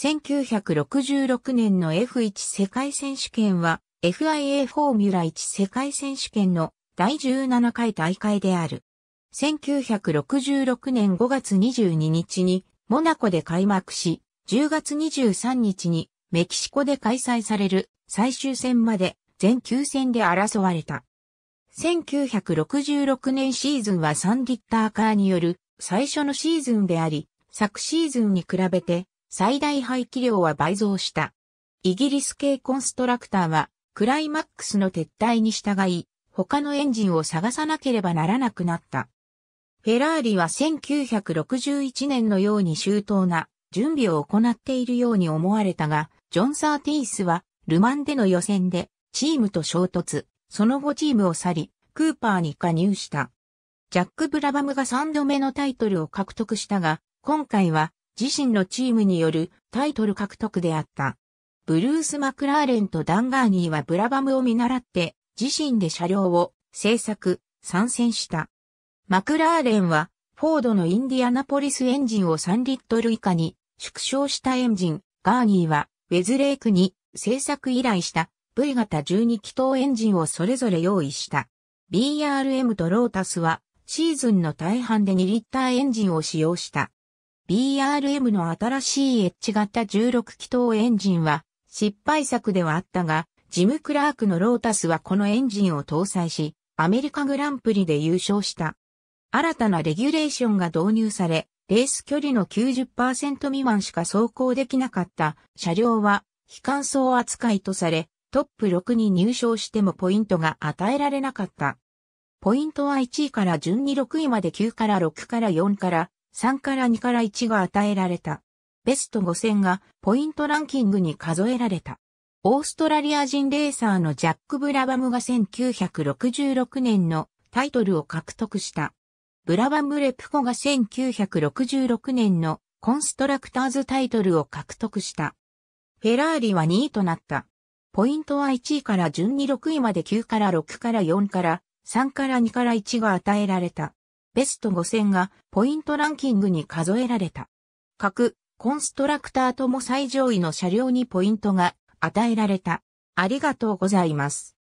1966年の F1 世界選手権は FIA フォーミュラ1世界選手権の第17回大会である。1966年5月22日にモナコで開幕し、10月23日にメキシコで開催される最終戦まで全9戦で争われた。1966年シーズンは3リッターカーによる最初のシーズンであり、昨シーズンに比べて最大排気量は倍増した。イギリス系コンストラクターは、クライマックスの撤退に従い、他のエンジンを探さなければならなくなった。フェラーリは1961年のように周到な準備を行っているように思われたが、ジョン・サーティースはルマンでの予選でチームと衝突、その後チームを去り、クーパーに加入した。ジャック・ブラバムが3度目のタイトルを獲得したが、今回は自身のチームによるタイトル獲得であった。ブルース・マクラーレンとダンガーニーはブラバムを見習って自身で車両を制作、参戦した。マクラーレンはフォードのインディアナポリスエンジンを3リットル以下に縮小したエンジン、ガーニーはウェズレークに制作依頼した V 型12気筒エンジンをそれぞれ用意した。BRM とロータスはシーズンの大半で2リッターエンジンを使用した。BRM の新しいエッジ型16気筒エンジンは失敗作ではあったが、ジム・クラークのロータスはこのエンジンを搭載し、アメリカグランプリで優勝した。新たなレギュレーションが導入され、レース距離の90%未満しか走行できなかった車両は非乾燥扱いとされ、トップ6に入賞してもポイントが与えられなかった。ポイントは1位から順に6位まで9から6から4から3から2から1が与えられた。ベスト5戦がポイントランキングに数えられた。オーストラリア人レーサーのジャック・ブラバムが1966年のタイトルを獲得した。ブラバム・レプコが1966年のコンストラクターズタイトルを獲得した。フェラーリは2位となった。ポイントは1位から順に6位まで9から6から4から3から2から1が与えられた。ベスト5 0がポイントランキングに数えられた。各コンストラクターとも最上位の車両にポイントが与えられた。ありがとうございます。